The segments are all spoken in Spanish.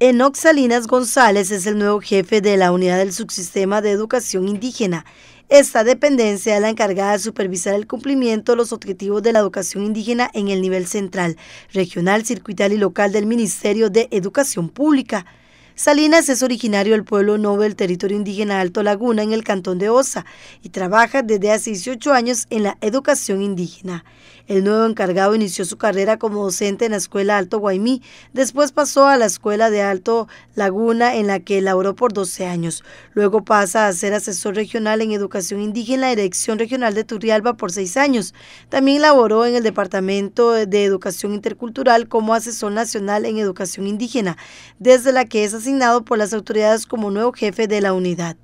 Enox Salinas González es el nuevo jefe de la Unidad del Subsistema de Educación Indígena. Esta dependencia es la encargada de supervisar el cumplimiento de los objetivos de la educación indígena en el nivel central, regional, circuital y local del Ministerio de Educación Pública. Salinas es originario del pueblo noble, territorio indígena Alto Laguna en el cantón de Osa y trabaja desde hace 18 años en la educación indígena. El nuevo encargado inició su carrera como docente en la escuela Alto Guaymí, después pasó a la escuela de Alto Laguna en la que laboró por 12 años. Luego pasa a ser asesor regional en educación indígena en la Dirección Regional de Turrialba por 6 años. También laboró en el Departamento de Educación Intercultural como asesor nacional en educación indígena, desde la que es asignado por las autoridades como nuevo jefe de la unidad.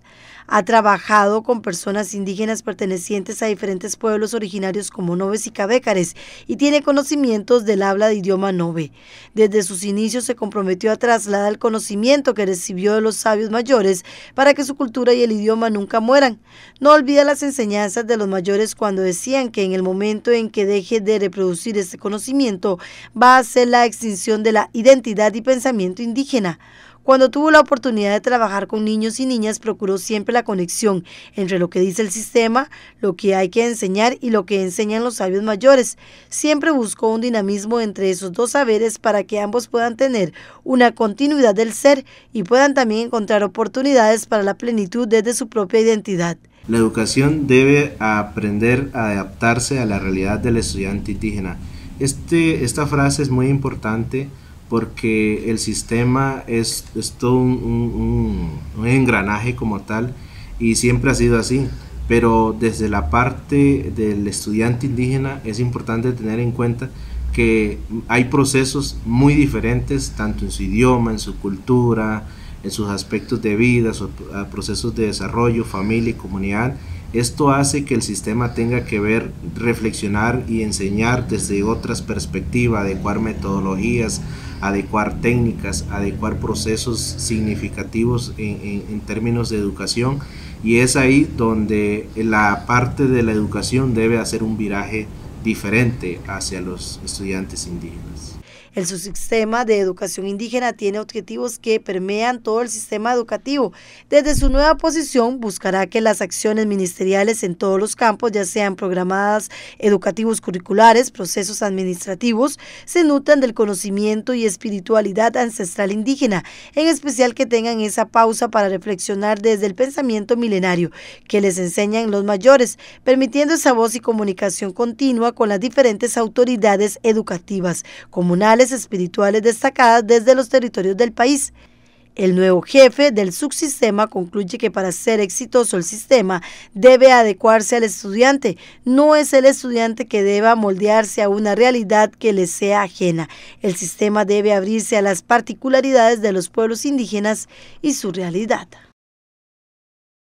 Ha trabajado con personas indígenas pertenecientes a diferentes pueblos originarios como noves y cabécares y tiene conocimientos del habla de idioma nove. Desde sus inicios se comprometió a trasladar el conocimiento que recibió de los sabios mayores para que su cultura y el idioma nunca mueran. No olvida las enseñanzas de los mayores cuando decían que en el momento en que deje de reproducir este conocimiento va a ser la extinción de la identidad y pensamiento indígena. Cuando tuvo la oportunidad de trabajar con niños y niñas, procuró siempre la conexión entre lo que dice el sistema, lo que hay que enseñar y lo que enseñan los sabios mayores. Siempre buscó un dinamismo entre esos dos saberes para que ambos puedan tener una continuidad del ser y puedan también encontrar oportunidades para la plenitud desde su propia identidad. La educación debe aprender a adaptarse a la realidad del estudiante indígena. Este, esta frase es muy importante porque el sistema es, todo un, engranaje como tal y siempre ha sido así. Pero desde la parte del estudiante indígena es importante tener en cuenta que hay procesos muy diferentes, tanto en su idioma, en su cultura, en sus aspectos de vida, sus procesos de desarrollo, familia y comunidad, esto hace que el sistema tenga que ver, reflexionar y enseñar desde otras perspectivas, adecuar metodologías, adecuar técnicas, adecuar procesos significativos en, términos de educación. Y es ahí donde la parte de la educación debe hacer un viraje diferente hacia los estudiantes indígenas. El subsistema de educación indígena tiene objetivos que permean todo el sistema educativo. Desde su nueva posición buscará que las acciones ministeriales en todos los campos, ya sean programadas educativos curriculares, procesos administrativos, se nutran del conocimiento y espiritualidad ancestral indígena, en especial que tengan esa pausa para reflexionar desde el pensamiento milenario que les enseñan los mayores, permitiendo esa voz y comunicación continua con las diferentes autoridades educativas, comunales, espirituales destacadas desde los territorios del país. El nuevo jefe del subsistema concluye que para ser exitoso el sistema debe adecuarse al estudiante. No es el estudiante que deba moldearse a una realidad que le sea ajena. El sistema debe abrirse a las particularidades de los pueblos indígenas y su realidad.